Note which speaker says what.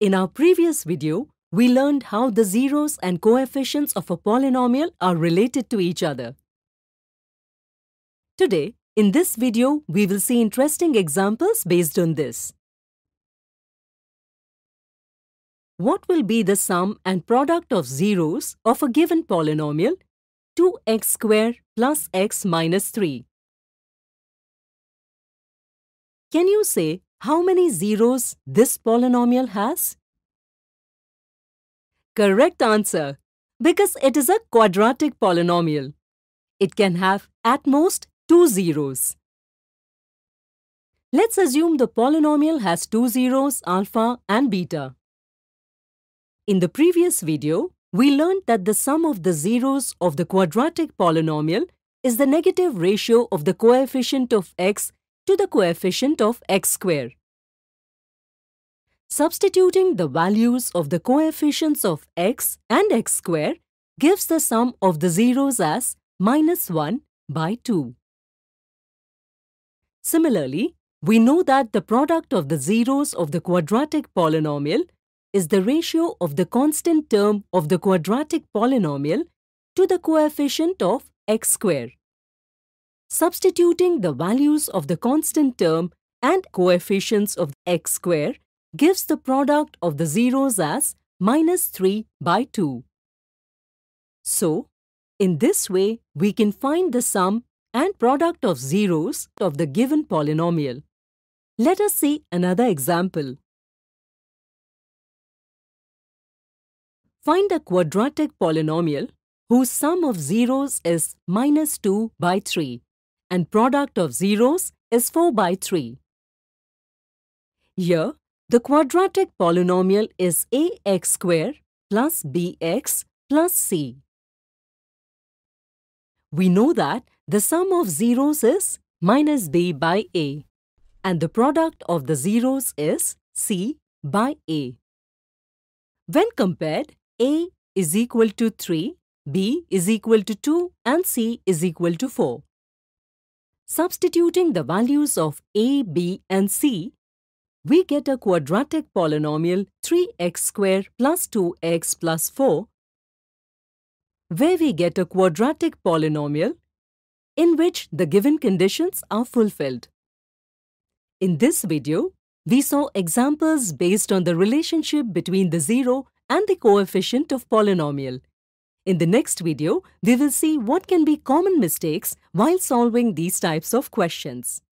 Speaker 1: In our previous video, we learned how the zeros and coefficients of a polynomial are related to each other. Today, in this video, we will see interesting examples based on this. What will be the sum and product of zeros of a given polynomial 2x squared plus x minus 3? Can you say how many zeros this polynomial has? Correct answer, because it is a quadratic polynomial. It can have at most two zeros. Let's assume the polynomial has two zeros, alpha and beta. In the previous video, we learned that the sum of the zeros of the quadratic polynomial is the negative ratio of the coefficient of x to the coefficient of x square. Substituting the values of the coefficients of x and x square gives the sum of the zeros as minus 1 by 2. Similarly, we know that the product of the zeros of the quadratic polynomial is the ratio of the constant term of the quadratic polynomial to the coefficient of x square. Substituting the values of the constant term and coefficients of x square gives the product of the zeros as minus 3 by 2. So, in this way, we can find the sum and product of zeros of the given polynomial. Let us see another example. Find a quadratic polynomial whose sum of zeros is minus 2 by 3 and product of zeros is 4 by 3. Here, the quadratic polynomial is ax square plus bx plus c. We know that the sum of zeros is minus b by a and the product of the zeros is c by a. When compared, a is equal to 3, b is equal to 2 and c is equal to 4. Substituting the values of a, b and c, we get a quadratic polynomial 3x plus 2x plus 4, where we get a quadratic polynomial in which the given conditions are fulfilled. In this video, we saw examples based on the relationship between the zero and the coefficient of polynomial. In the next video, we will see what can be common mistakes while solving these types of questions.